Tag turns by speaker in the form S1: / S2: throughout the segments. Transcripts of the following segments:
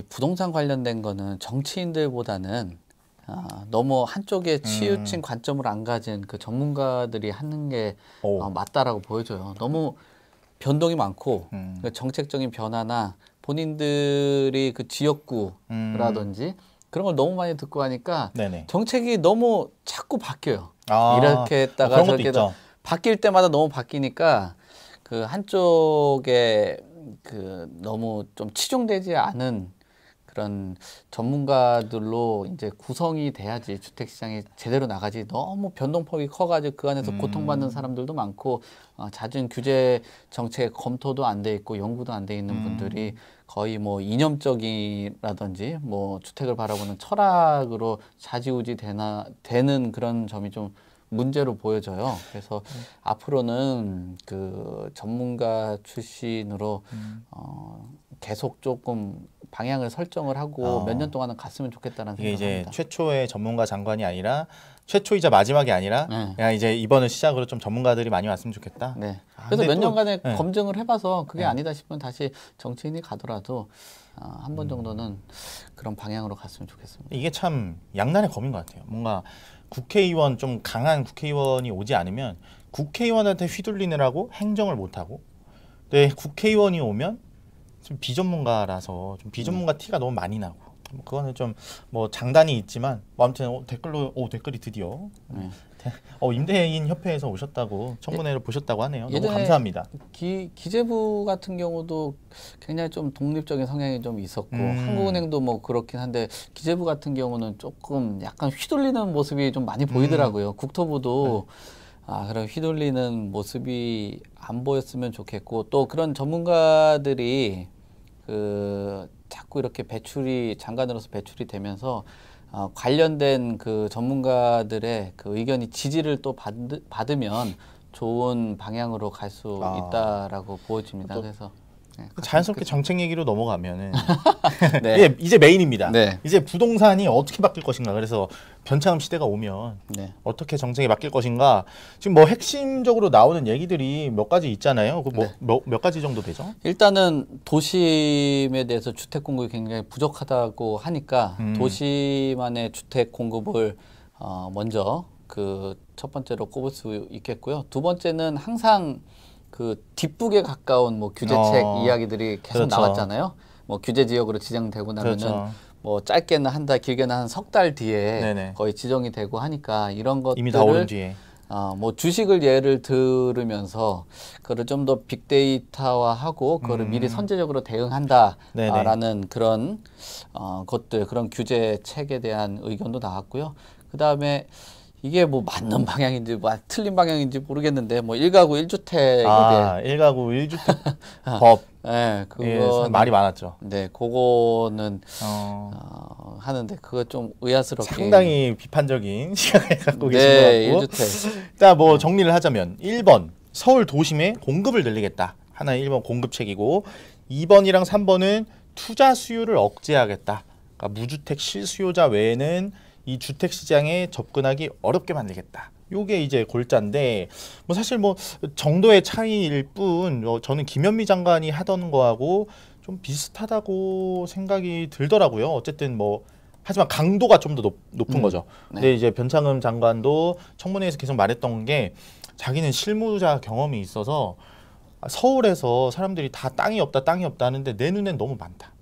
S1: 이 부동산 관련된 거는 정치인들보다는 아, 너무 한쪽에 치우친 음. 관점을 안 가진 그 전문가들이 하는 게 어, 맞다라고 보여져요 너무 변동이 많고 음. 그 정책적인 변화나 본인들이 그 지역구라든지 음. 그런 걸 너무 많이 듣고 하니까 네네. 정책이 너무 자꾸 바뀌어요. 아, 이렇게 했다가 어, 저렇게 다 바뀔 때마다 너무 바뀌니까 그 한쪽에 그 너무 좀 치중되지 않은 그런 전문가들로 이제 구성이 돼야지 주택 시장이 제대로 나가지 너무 변동폭이 커가지고 그 안에서 음. 고통받는 사람들도 많고 어, 잦은 규제 정책 검토도 안 돼 있고 연구도 안 돼 있는 음. 분들이 거의 뭐 이념적이라든지 뭐 주택을 바라보는 철학으로 좌지우지 되나 되는 그런 점이 좀 문제로 보여져요. 그래서 음. 앞으로는 그 전문가 출신으로 음. 어, 계속 조금 방향을 설정을 하고
S2: 어. 몇년 동안은 갔으면 좋겠다는 이게 생각합니다. 이제 최초의 전문가 장관이 아니라 최초이자 마지막이 아니라 네. 야 이제 이번을 시작으로 좀 전문가들이 많이 왔으면 좋겠다. 네. 아, 그래서 몇 또, 년간의 네. 검증을
S1: 해봐서 그게 네. 아니다 싶으면 다시 정치인이 가더라도 어, 아, 한번 음. 정도는
S2: 그런 방향으로 갔으면 좋겠습니다. 이게 참 양날의 검인 것 같아요. 뭔가 국회의원 좀 강한 국회의원이 오지 않으면 국회의원한테 휘둘리느라고 행정을 못하고 네, 국회의원이 오면 좀 비전문가라서 좀 비전문가 음. 티가 너무 많이 나고 뭐 그거는 좀 뭐 장단이 있지만 뭐 아무튼 어, 댓글로 오 댓글이 드디어 네. 어, 임대인 협회에서 오셨다고 청문회를 예, 보셨다고 하네요. 너무 감사합니다. 기,
S1: 기재부 같은 경우도 굉장히 좀 독립적인 성향이 좀 있었고 음. 한국은행도 뭐 그렇긴 한데 기재부 같은 경우는 조금 약간 휘둘리는 모습이 좀 많이 보이더라고요. 음. 국토부도 네. 아, 그런 휘둘리는 모습이 안 보였으면 좋겠고 또 그런 전문가들이 그 자꾸 이렇게 배출이 장관으로서 배출이 되면서 어, 관련된 그 전문가들의 그 의견이 지지를 또 받, 받으면 좋은 방향으로 갈수 아. 있다라고
S2: 보여집니다. 그래서 네, 그 자연스럽게 그렇죠. 정책 얘기로 넘어가면은 네. 예, 이제 메인입니다. 네. 이제 부동산이 어떻게 바뀔 것인가. 그래서 변창음 시대가 오면 네. 어떻게 정책이 바뀔 것인가. 지금 뭐 핵심적으로 나오는 얘기들이 몇 가지 있잖아요. 그 뭐, 몇, 네. 뭐, 몇 가지 정도 되죠?
S1: 일단은 도심에 대해서 주택 공급이 굉장히 부족하다고 하니까 음. 도심만의 주택 공급을 어, 먼저 그 첫 번째로 꼽을 수 있겠고요. 두 번째는 항상 그 뒷북에 가까운 뭐 규제책 어. 이야기들이 계속 그렇죠. 나왔잖아요. 뭐 규제 지역으로 지정되고 나면은 그렇죠. 뭐 짧게는 한 달, 길게는 한 석 달 뒤에 네네. 거의 지정이 되고 하니까 이런 것들을 이미 다 뒤에. 어, 뭐 주식을 예를 들으면서 그를 좀 더 빅데이터화하고 그거를 음. 미리 선제적으로 대응한다라는 네네. 그런 어, 것들 그런 규제 책에 대한 의견도 나왔고요. 그 다음에 이게 뭐 맞는 방향인지 뭐 틀린 방향인지 모르겠는데 뭐일가구일주택에 아, 대가구일주택 아, 법. 네, 그거 예, 예 말이 많았죠. 네, 그거는 어...
S2: 어, 하는데 그거 좀 의아스럽게 상당히 비판적인 시각을 갖고 네, 계신 것 같고. 일주택 일단 뭐 정리를 하자면 1번 서울 도심에 공급을 늘리겠다. 하나 1번 공급책이고 2번이랑 3번은 투자 수요를 억제하겠다. 그러니까 무주택 실수요자 외에는 이 주택 시장에 접근하기 어렵게 만들겠다. 요게 이제 골자인데 뭐 사실 뭐 정도의 차이일 뿐 뭐 저는 김현미 장관이 하던 거하고 좀 비슷하다고 생각이 들더라고요. 어쨌든 뭐 하지만 강도가 좀 더 높은 음, 거죠. 네. 근데 이제 변창흠 장관도 청문회에서 계속 말했던 게 자기는 실무자 경험이 있어서 서울에서 사람들이 다 땅이 없다 땅이 없다 하는데 내 눈엔 너무 많다.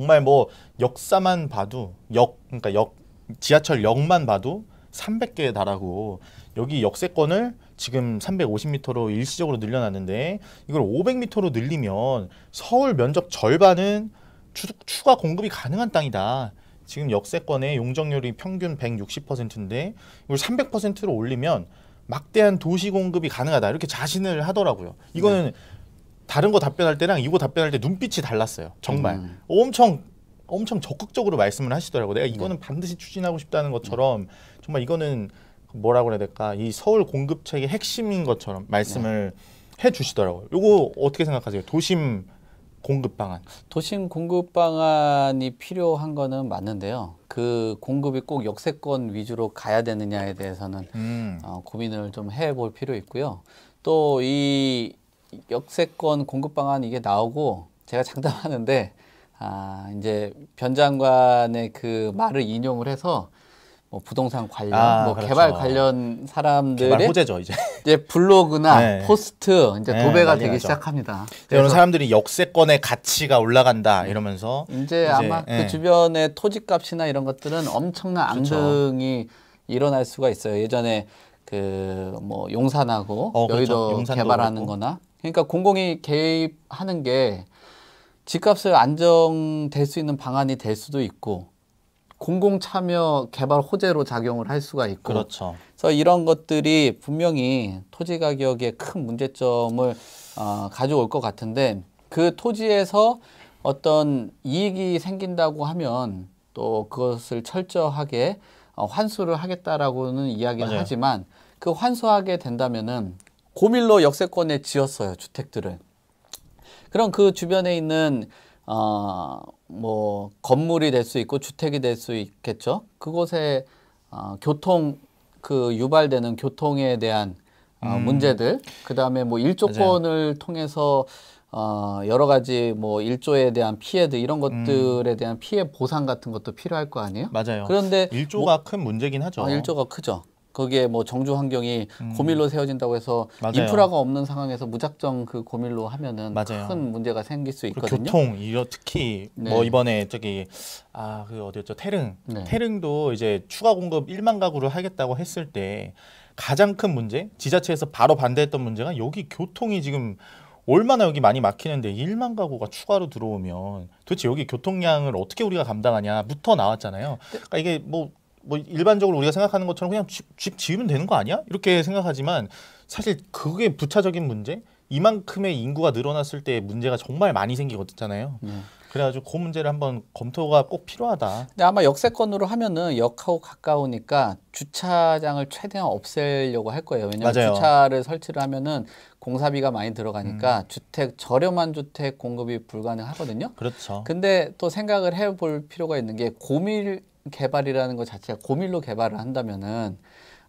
S2: 정말 뭐 역사만 봐도 역 그러니까 역 지하철 역만 봐도 300개에 달하고 여기 역세권을 지금 350m로 일시적으로 늘려놨는데 이걸 500m로 늘리면 서울 면적 절반은 추, 추가 공급이 가능한 땅이다. 지금 역세권의 용적률이 평균 160%인데 이걸 300%로 올리면 막대한 도시 공급이 가능하다 이렇게 자신을 하더라고요. 이거는 네. 다른 거 답변할 때랑 이거 답변할 때 눈빛이 달랐어요. 정말 음. 엄청 엄청 적극적으로 말씀을 하시더라고요. 내가 네. 이거는 네. 반드시 추진하고 싶다는 것처럼 정말 이거는 뭐라고 해야 될까? 이 서울 공급 체계 핵심인 것처럼 말씀을 네. 해 주시더라고요. 요거 어떻게 생각하세요? 도심 공급 방안. 도심 공급 방안이
S1: 필요한 거는 맞는데요. 그 공급이 꼭 역세권 위주로 가야 되느냐에 대해서는 음. 어, 고민을 좀 해볼 필요 있고요. 또이 역세권 공급 방안 이게 나오고 제가 장담하는데 아 이제 변 장관의 그 말을 인용을 해서 뭐 부동산 관련, 아, 뭐 그렇죠. 개발 관련 사람들의 개발 호재죠 이제. 이제 블로그나 네.
S2: 포스트 이제 네, 도배가 되기 나죠. 시작합니다. 그래 사람들이 역세권의 가치가 올라간다 네. 이러면서 이제, 이제 아마 네. 그 예.
S1: 주변의 토지값이나 이런 것들은 엄청난 앙등이 그렇죠. 일어날 수가 있어요. 예전에 그 뭐 용산하고 어, 그렇죠. 여의도 그렇죠. 개발하는거나 그러니까 공공이 개입하는 게 집값을 안정될 수 있는 방안이 될 수도 있고 공공 참여 개발 호재로 작용을 할 수가 있고 그렇죠. 그래서 이런 것들이 분명히 토지 가격에큰 문제점을 어, 가져올 것 같은데 그 토지에서 어떤 이익이 생긴다고 하면 또 그것을 철저하게 어, 환수를 하겠다라고는 이야기를 맞아요. 하지만 그 환수하게 된다면은 고밀로 역세권에 지었어요 주택들을. 그럼 그 주변에 있는 어, 뭐 건물이 될 수 있고 주택이 될 수 있겠죠. 그곳에 어, 교통 그 유발되는 교통에 대한 어, 음. 문제들, 그 다음에 뭐 일조권을 통해서 어, 여러 가지 뭐 일조에 대한 피해들 이런 음. 것들에 음. 대한 피해 보상 같은 것도 필요할 거 아니에요? 맞아요. 그런데 일조가 뭐,
S2: 큰 문제긴 하죠. 아, 일조가
S1: 크죠. 거기에 뭐 정주 환경이 음. 고밀로 세워진다고 해서 맞아요. 인프라가 없는 상황에서 무작정
S2: 그 고밀로 하면은 맞아요. 큰 문제가 생길 수 있거든요. 교통 이거 특히 뭐 네. 뭐 이번에 저기 아 그 어디였죠 태릉 네. 태릉도 이제 추가 공급 1만 가구를 하겠다고 했을 때 가장 큰 문제 지자체에서 바로 반대했던 문제가 여기 교통이 지금 얼마나 여기 많이 막히는데 1만 가구가 추가로 들어오면 도대체 여기 교통량을 어떻게 우리가 감당하냐부터 나왔잖아요. 네. 그러니까 이게 뭐뭐 일반적으로 우리가 생각하는 것처럼 그냥 집, 집 지으면 되는 거 아니야? 이렇게 생각하지만 사실 그게 부차적인 문제. 이만큼의 인구가 늘어났을 때 문제가 정말 많이 생기거든요. 네. 그래가지고 그 문제를 한번 검토가 꼭 필요하다. 근데 아마 역세권으로 하면은
S1: 역하고 가까우니까 주차장을 최대한 없애려고 할 거예요. 왜냐하면 맞아요. 주차를 설치를 하면은 공사비가 많이 들어가니까 음. 주택 저렴한 주택 공급이 불가능하거든요. 그렇죠. 근데 또 생각을 해볼 필요가 있는 게 고밀 개발이라는 것 자체가 고밀로 개발을 한다면은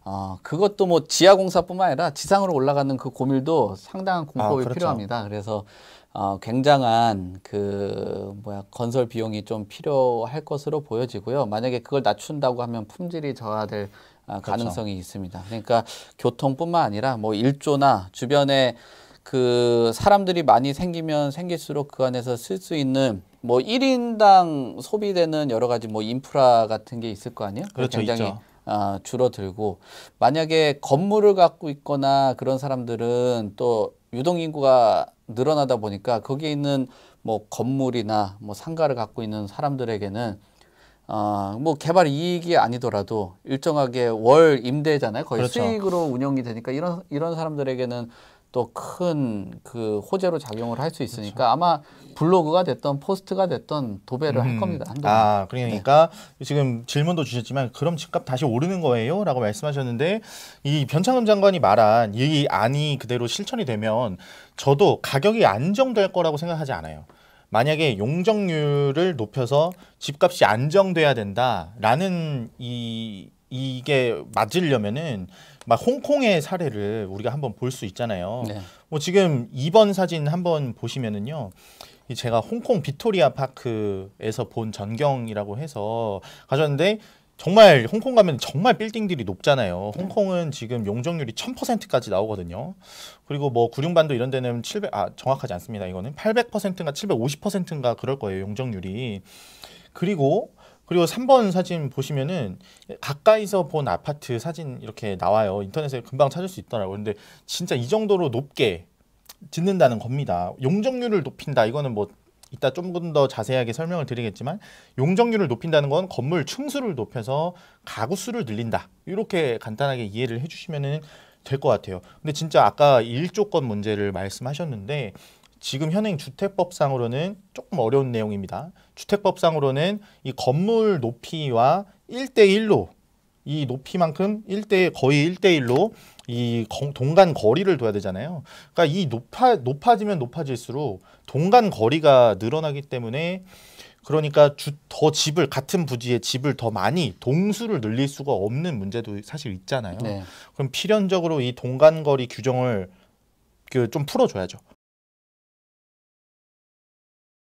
S1: 어, 그것도 뭐 지하공사뿐만 아니라 지상으로 올라가는 그 고밀도 상당한 공법이 아, 그렇죠. 필요합니다. 그래서 어, 굉장한 그 뭐야 건설 비용이 좀 필요할 것으로 보여지고요. 만약에 그걸 낮춘다고 하면 품질이 저하될 아, 그렇죠. 가능성이 그렇죠. 있습니다. 그러니까 교통뿐만 아니라 뭐 일조나 주변에 그 사람들이 많이 생기면 생길수록 그 안에서 쓸 수 있는 뭐 1인당 소비되는 여러 가지 뭐 인프라 같은 게 있을 거 아니에요? 그렇죠, 굉장히 있죠. 아, 줄어들고 만약에 건물을 갖고 있거나 그런 사람들은 또 유동 인구가 늘어나다 보니까 거기에 있는 뭐 건물이나 뭐 상가를 갖고 있는 사람들에게는 아뭐 개발 이익이 아니더라도 일정하게 월 임대잖아요. 거의 그렇죠. 수익으로 운영이 되니까 이런 이런 사람들에게는 또큰그
S2: 호재로 작용을 할수 그렇죠. 있으니까 그렇죠. 아마 블로그가 됐던 포스트가 됐던 도배를 음. 할 겁니다. 한동안. 아 그러니까 네. 지금 질문도 주셨지만 그럼 집값 다시 오르는 거예요?라고 말씀하셨는데 이 변창흠 장관이 말한 이 안이 그대로 실천이 되면 저도 가격이 안정될 거라고 생각하지 않아요. 만약에 용적률을 높여서 집값이 안정돼야 된다라는 이 이게 맞으려면은 막 홍콩의 사례를 우리가 한번 볼 수 있잖아요. 네. 뭐 지금 2번 사진 한번 보시면은요. 제가 홍콩 빅토리아 파크에서 본 전경이라고 해서 가져는데 정말 홍콩 가면 정말 빌딩들이 높잖아요. 네. 홍콩은 지금 용적률이 1000%까지 나오거든요. 그리고 뭐 구룡반도 이런 데는 700아 정확하지 않습니다. 이거는 800%인가 750%인가 그럴 거예요. 용적률이. 그리고 그리고 3번 사진 보시면은 가까이서 본 아파트 사진 이렇게 나와요. 인터넷에 금방 찾을 수 있더라고요. 근데 진짜 이 정도로 높게 짓는다는 겁니다. 용적률을 높인다. 이거는 뭐 이따 조금 더 자세하게 설명을 드리겠지만 용적률을 높인다는 건 건물 층수를 높여서 가구 수를 늘린다. 이렇게 간단하게 이해를 해주시면될 것 같아요. 근데 진짜 아까 일조건 문제를 말씀하셨는데 지금 현행 주택법상으로는 조금 어려운 내용입니다. 주택법상으로는 이 건물 높이와 1대1로 이 높이만큼 1대 거의 1대1로 이 동간 거리를 둬야 되잖아요. 그러니까 이 높아 높아지면 높아질수록 동간 거리가 늘어나기 때문에 그러니까 주, 더 집을 같은 부지에 집을 더 많이 동수를 늘릴 수가 없는 문제도 사실 있잖아요. 네. 그럼 필연적으로 이 동간 거리 규정을 그 좀 풀어줘야죠.